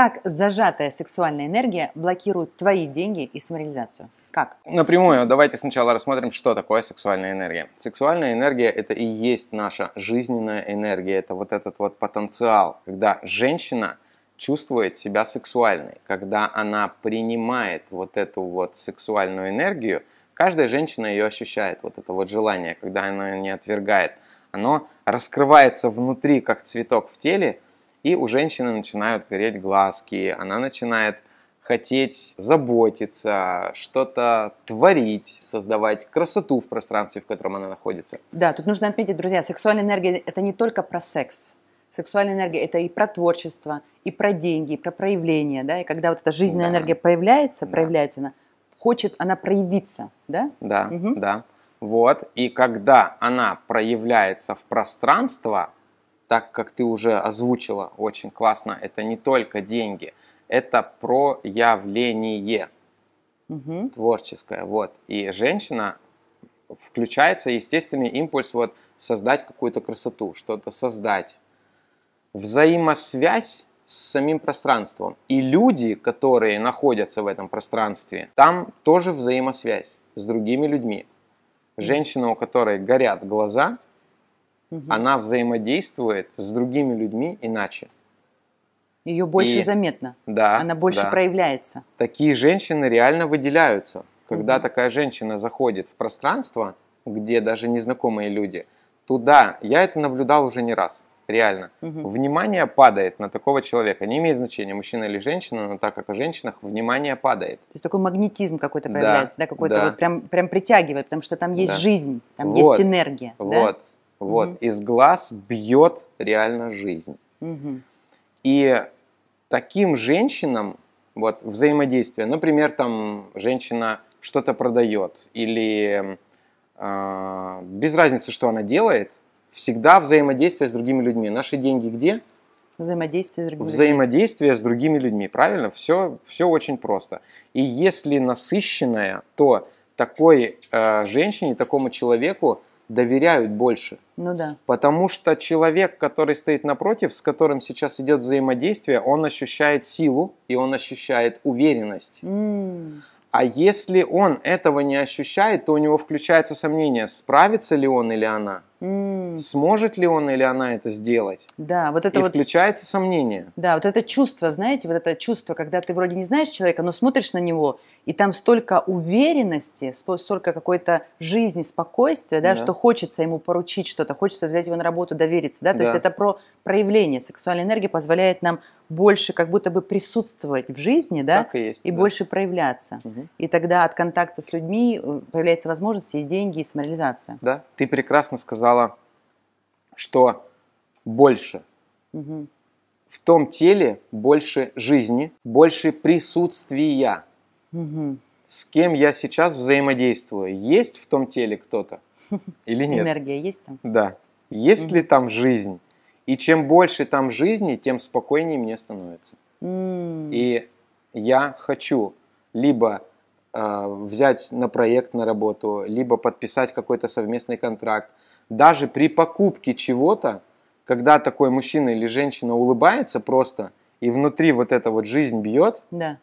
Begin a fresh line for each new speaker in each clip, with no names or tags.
Как зажатая сексуальная энергия блокирует твои деньги и самореализацию? Как?
Напрямую давайте сначала рассмотрим, что такое сексуальная энергия. Сексуальная энергия – это и есть наша жизненная энергия, это вот этот вот потенциал, когда женщина чувствует себя сексуальной, когда она принимает вот эту вот сексуальную энергию, каждая женщина ее ощущает, вот это вот желание, когда она ее не отвергает. Оно раскрывается внутри, как цветок в теле – и у женщины начинают гореть глазки, она начинает хотеть заботиться, что-то творить, создавать красоту в пространстве, в котором она находится.
Да, тут нужно отметить, друзья, сексуальная энергия – это не только про секс. Сексуальная энергия – это и про творчество, и про деньги, и про проявление, да, и когда вот эта жизненная да. энергия появляется, да. проявляется она, хочет она проявиться, да?
Да, угу. да. Вот, и когда она проявляется в пространство – так как ты уже озвучила очень классно, это не только деньги, это проявление угу. творческое. Вот. И женщина включается естественный импульс вот создать какую-то красоту, что-то создать. Взаимосвязь с самим пространством. И люди, которые находятся в этом пространстве, там тоже взаимосвязь с другими людьми. Женщина, у которой горят глаза, угу. она взаимодействует с другими людьми иначе.
Ее больше и, заметно.
Да. Она больше да.
проявляется.
Такие женщины реально выделяются. Когда угу. такая женщина заходит в пространство, где даже незнакомые люди, туда я это наблюдал уже не раз. Реально. Угу. Внимание падает на такого человека. Не имеет значения, мужчина или женщина, но так как о женщинах, внимание падает. То
есть такой магнетизм какой-то появляется, да, да какой-то да. вот прям, прям притягивает, потому что там есть да. жизнь, там вот, есть энергия. Вот. Да?
Вот, угу. из глаз бьет реально жизнь. Угу. И таким женщинам вот взаимодействие, например, там женщина что-то продает или э, без разницы, что она делает, всегда взаимодействие с другими людьми. Наши деньги где?
Взаимодействие с другими людьми.
Взаимодействие с другими людьми, правильно? Все, все очень просто. И если насыщенная, то такой э, женщине, такому человеку доверяют больше. Ну да. Потому что человек, который стоит напротив, с которым сейчас идет взаимодействие, он ощущает силу и он ощущает уверенность.
Mm.
А если он этого не ощущает, то у него включается сомнение, справится ли он или она.
Сможет
ли он или она это сделать?
Да, вот это и вот...
включается сомнение.
Да, вот это чувство, знаете, вот это чувство, когда ты вроде не знаешь человека, но смотришь на него, и там столько уверенности, столько какой-то жизни, спокойствия, да, да. что хочется ему поручить что-то, хочется взять его на работу, довериться, да, то да. есть это про проявление. Сексуальная энергия позволяет нам больше как будто бы присутствовать в жизни, да, так и, есть, и да. больше проявляться. Угу. И тогда от контакта с людьми э, появляется возможность и деньги, и самореализация.
Да, ты прекрасно сказал сказала, что больше. Угу. В том теле больше жизни, больше присутствия. Угу. С кем я сейчас взаимодействую? Есть в том теле кто-то или нет? Энергия есть там? Да. Есть угу. ли там жизнь? И чем больше там жизни, тем спокойнее мне становится. И я хочу либо э, взять на проект на работу, либо подписать какой-то совместный контракт, даже при покупке чего-то, когда такой мужчина или женщина улыбается просто, и внутри вот эта вот жизнь бьет, да.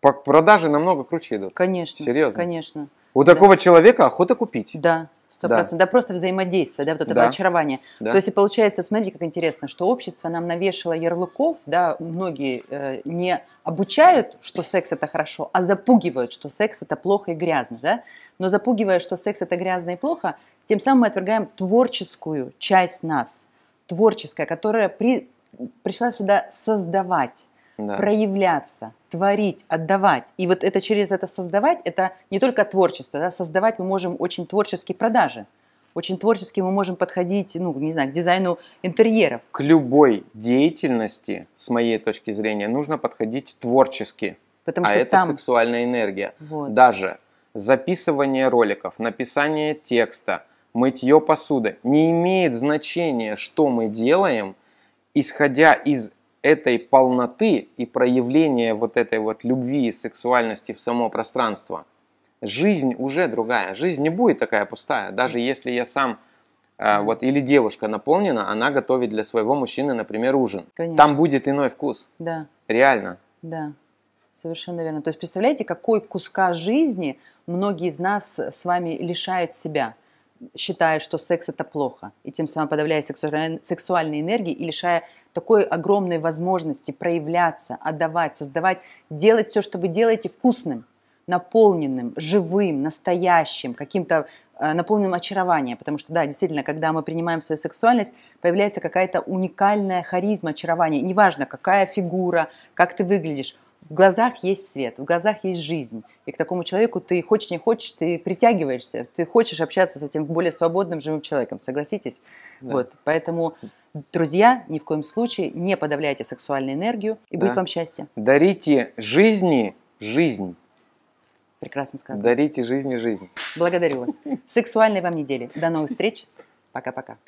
по продажи намного круче идут. Конечно. Серьезно. Конечно. У да. такого человека охота купить. Да. Сто процентов.
Да. да, просто взаимодействие, да, вот это да. очарование. Да. То есть, и получается, смотрите, как интересно, что общество нам навешало ярлыков, да, многие э, не обучают, что секс это хорошо, а запугивают, что секс это плохо и грязно, да. Но запугивая, что секс это грязно и плохо, тем самым мы отвергаем творческую часть нас, творческая, которая при, пришла сюда создавать, да. проявляться, творить, отдавать. И вот это через это создавать, это не только творчество, да, создавать мы можем очень творческие продажи. Очень творчески мы можем подходить, ну, не знаю, к дизайну интерьеров.
К любой деятельности, с моей точки зрения, нужно подходить творчески. Потому а что это там... сексуальная энергия. Вот. Даже записывание роликов, написание текста, мытье посуды. Не имеет значения, что мы делаем, исходя из этой полноты и проявления вот этой вот любви и сексуальности в само пространство. Жизнь уже другая. Жизнь не будет такая пустая. Даже если я сам э, вот или девушка наполнена, она готовит для своего мужчины, например, ужин. Конечно. Там будет иной вкус. Да. Реально.
Да. Совершенно верно. То есть представляете, какой куска жизни многие из нас с вами лишают себя считая, что секс это плохо, и тем самым подавляя сексуальной, сексуальной энергии и лишая такой огромной возможности проявляться, отдавать, создавать, делать все, что вы делаете, вкусным, наполненным, живым, настоящим, каким-то э, наполненным очарованием. Потому что, да, действительно, когда мы принимаем свою сексуальность, появляется какая-то уникальная харизма, очарование. Неважно, какая фигура, как ты выглядишь, в глазах есть свет, в глазах есть жизнь. И к такому человеку ты хочешь, не хочешь, ты притягиваешься, ты хочешь общаться с этим более свободным живым человеком, согласитесь? Да. Вот, поэтому, друзья, ни в коем случае не подавляйте сексуальную энергию, и да. будет вам
счастье. Дарите жизни жизнь. Прекрасно сказано. Дарите жизни жизнь. Благодарю вас.
Сексуальной вам недели. До новых встреч. Пока-пока.